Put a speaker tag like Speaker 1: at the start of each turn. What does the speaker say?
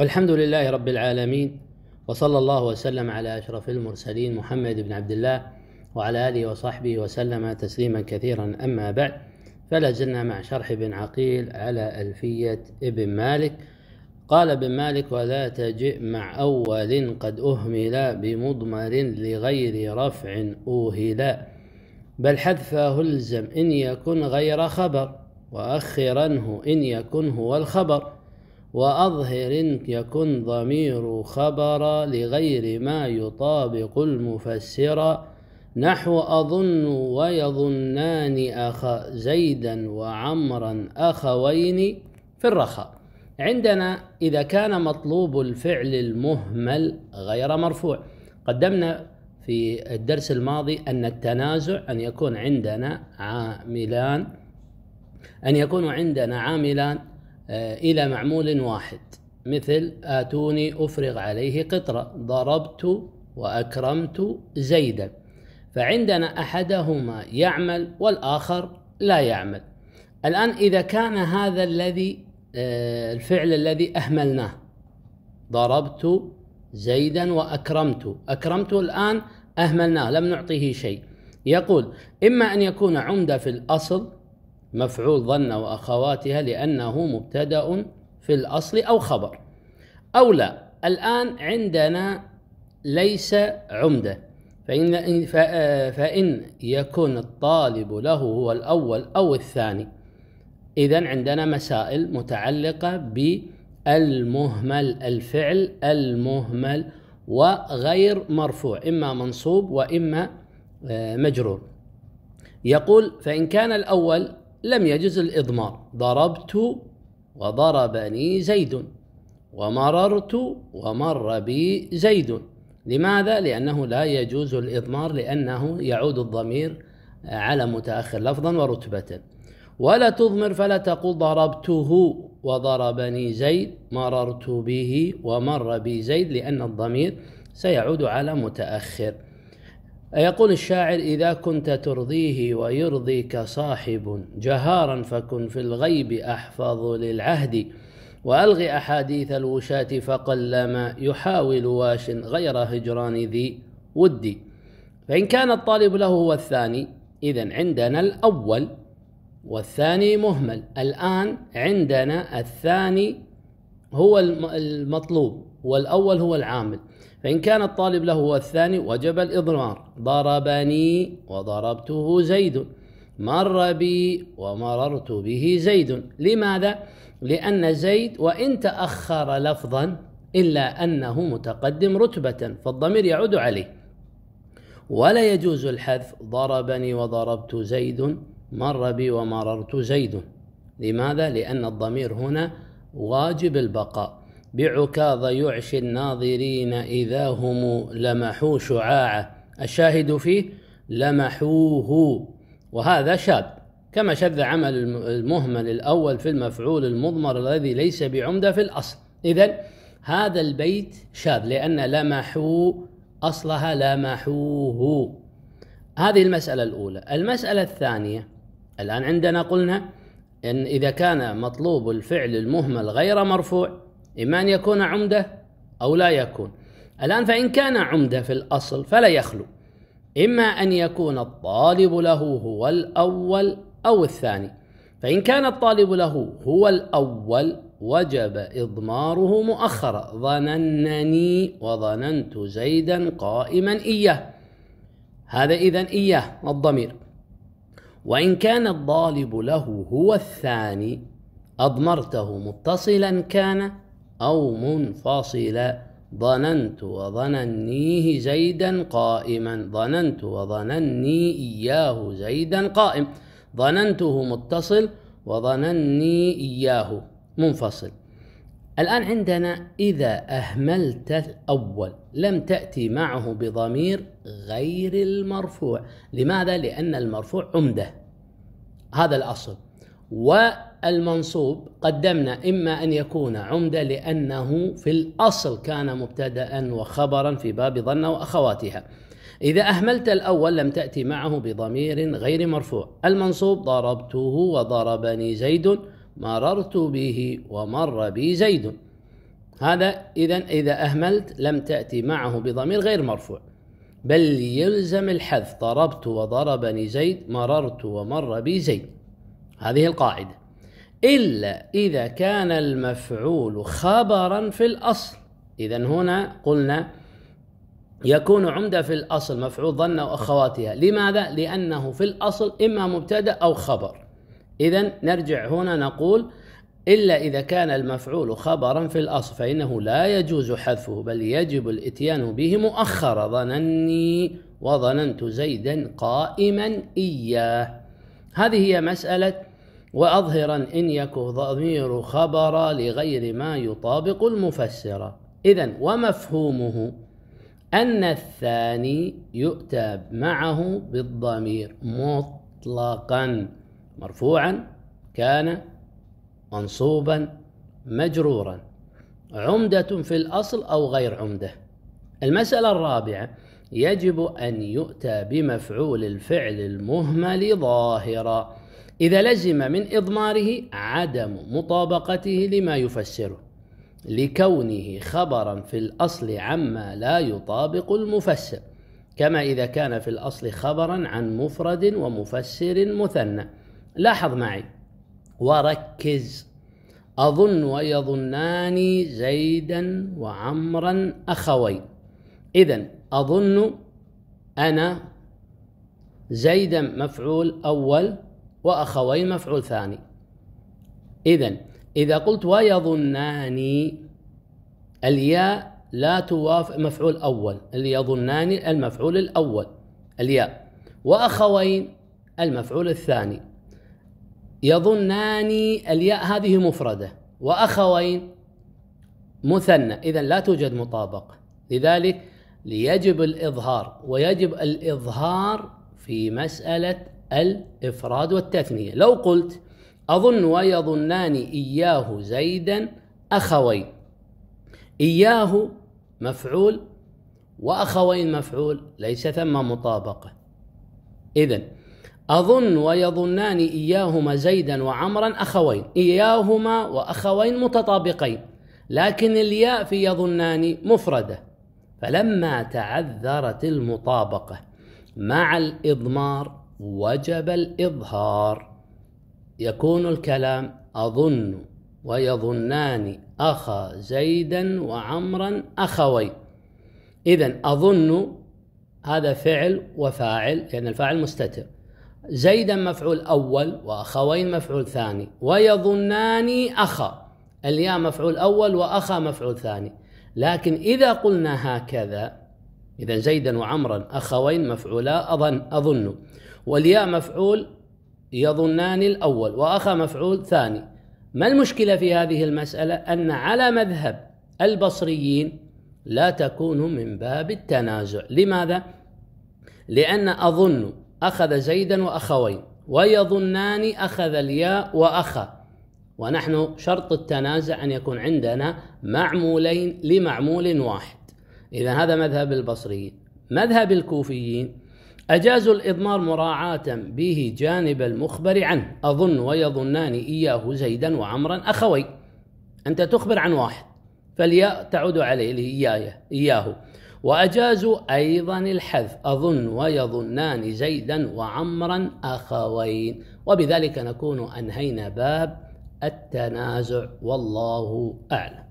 Speaker 1: والحمد لله رب العالمين وصلى الله وسلم على أشرف المرسلين محمد بن عبد الله وعلى آله وصحبه وسلم تسليما كثيرا أما بعد فلا زلنا مع شرح بن عقيل على ألفية ابن مالك قال ابن مالك ولا تجئ مع أول قد اهمل بمضمر لغير رفع أوهلا بل حذفه الزم إن يكن غير خبر وأخرنه إن يكن هو الخبر وأظهر يكن ضمير خبر لغير ما يطابق المفسر نحو أظن ويظنان أخا زيدا وعمرا أخوين في الرخاء عندنا إذا كان مطلوب الفعل المهمل غير مرفوع قدمنا في الدرس الماضي أن التنازع أن يكون عندنا عاملان أن يكون عندنا عاملان آه، إلى معمول واحد مثل آتوني أفرغ عليه قطرة ضربت وأكرمت زيدا فعندنا أحدهما يعمل والآخر لا يعمل الآن إذا كان هذا الذي آه، الفعل الذي أهملناه ضربت زيدا وأكرمت أكرمت الآن أهملناه لم نعطيه شيء يقول إما أن يكون عمدة في الأصل مفعول ظن وأخواتها لأنه مبتدأ في الأصل أو خبر أو لا الآن عندنا ليس عمدة فإن, فإن يكون الطالب له هو الأول أو الثاني إذا عندنا مسائل متعلقة بالمهمل الفعل المهمل وغير مرفوع إما منصوب وإما آه، مجرور يقول فإن كان الأول لم يجز الإضمار ضربت وضربني زيد ومررت ومر بي زيد لماذا؟ لأنه لا يجوز الإضمار لأنه يعود الضمير على متأخر لفظا ورتبة ولا تضمر فلا تقول ضربته وضربني زيد مررت به ومر بي زيد لأن الضمير سيعود على متأخر يقول الشاعر إذا كنت ترضيه ويرضيك صاحب جهارا فكن في الغيب أحفظ للعهد وألغي أحاديث الوشاة فقلما يحاول واش غير هجران ذي ودي فإن كان الطالب له هو الثاني إذا عندنا الأول والثاني مهمل الآن عندنا الثاني هو المطلوب والأول هو العامل فإن كان الطالب له هو الثاني وجب الإضمار ضربني وضربته زيد مر بي ومررت به زيد لماذا؟ لأن زيد وإن تأخر لفظا إلا أنه متقدم رتبة فالضمير يعود عليه ولا يجوز الحذف ضربني وضربت زيد مر بي ومررت زيد لماذا؟ لأن الضمير هنا واجب البقاء بعكاظ يعشي الناظرين إذا هم لمحوا شعاعه الشاهد فيه لمحوه وهذا شاذ كما شذ عمل المهمل الأول في المفعول المضمر الذي ليس بعمدة في الأصل إذا هذا البيت شاذ لأن لمحوا أصلها لمحوه هذه المسألة الأولى المسألة الثانية الآن عندنا قلنا أن إذا كان مطلوب الفعل المهمل غير مرفوع إما أن يكون عمدة أو لا يكون الآن فإن كان عمدة في الأصل فلا يخلو إما أن يكون الطالب له هو الأول أو الثاني فإن كان الطالب له هو الأول وجب إضماره مؤخرا ظننني وظننت زيدا قائما إياه هذا إذا إياه الضمير وإن كان الضالب له هو الثاني أضمرته متصلا كان أو منفصلا ظننت وظننيه زيدا قائما ظننت وظنني إياه زيدا قائم ظننته متصل وظنني إياه منفصل الآن عندنا إذا أهملت الأول لم تأتي معه بضمير غير المرفوع لماذا؟ لأن المرفوع عمدة هذا الأصل و المنصوب قدمنا إما أن يكون عمدة لأنه في الأصل كان مبتدأ وخبرا في باب ظن وأخواتها إذا أهملت الأول لم تأتي معه بضمير غير مرفوع المنصوب ضربته وضربني زيد مررت به ومر بي زيد هذا إذا إذا أهملت لم تأتي معه بضمير غير مرفوع بل يلزم الحذف ضربت وضربني زيد مررت ومر بي زيد هذه القاعدة إلا إذا كان المفعول خبرا في الأصل إذا هنا قلنا يكون عمدة في الأصل مفعول ظن وأخواتها لماذا؟ لأنه في الأصل إما مبتدأ أو خبر إذا نرجع هنا نقول إلا إذا كان المفعول خبرا في الأصل فإنه لا يجوز حذفه بل يجب الإتيان به مؤخرا ظنني وظننت زيدا قائما إياه هذه هي مسألة وأظهرا إن يك ضمير خبر لغير ما يطابق المفسر إذا ومفهومه أن الثاني يؤتى معه بالضمير مطلقا مرفوعا كان منصوبا مجرورا عمدة في الأصل أو غير عمدة المسألة الرابعة يجب أن يؤتى بمفعول الفعل المهمل ظاهرا إذا لزم من إضماره عدم مطابقته لما يفسره لكونه خبرا في الأصل عما لا يطابق المفسر كما إذا كان في الأصل خبرا عن مفرد ومفسر مثنى لاحظ معي وركز أظن ويظنان زيدا وعمرا أخوين إذا أظن أنا زيدا مفعول أول وأخوين مفعول ثاني إذا إذا قلت ويظنان الياء لا توافق مفعول أول يظنان المفعول الأول الياء وأخوين المفعول الثاني يظنان الياء هذه مفردة وأخوين مثنى إذا لا توجد مطابقة لذلك يجب الإظهار ويجب الإظهار في مسألة الإفراد والتثنية لو قلت أظن ويظنان إياه زيدا أخوين إياه مفعول وأخوين مفعول ليس ثم مطابقة إذا أظن ويظنان إياهما زيدا وعمرا أخوين إياهما وأخوين متطابقين لكن الياء في يظنان مفردة فلما تعذرت المطابقة مع الإضمار وجب الإظهار يكون الكلام أظن ويظنان أخا زيدا وعمرا أخوي إذا أظن هذا فعل وفاعل لأن يعني الفاعل مستتر زيدا مفعول أول وأخوين مفعول ثاني ويظنان أخا الياء مفعول أول وأخا مفعول ثاني لكن إذا قلنا هكذا إذا زيدا وعمرا أخوين مفعولا أظن أظن والياء مفعول يظنان الأول وأخا مفعول ثاني ما المشكلة في هذه المسألة أن على مذهب البصريين لا تكون من باب التنازع لماذا؟ لأن أظن أخذ زيدا وأخوين ويظنان أخذ الياء وأخا ونحن شرط التنازع أن يكون عندنا معمولين لمعمول واحد إذا هذا مذهب البصريين مذهب الكوفيين أجازوا الإضمار مراعاة به جانب المخبر عنه أظن ويظنان إياه زيدا وعمرا أخوي أنت تخبر عن واحد فالياء تعود عليه إياه, وأجاز وأجازوا أيضا الحذف أظن ويظنان زيدا وعمرا أخوين وبذلك نكون أنهينا باب التنازع والله أعلم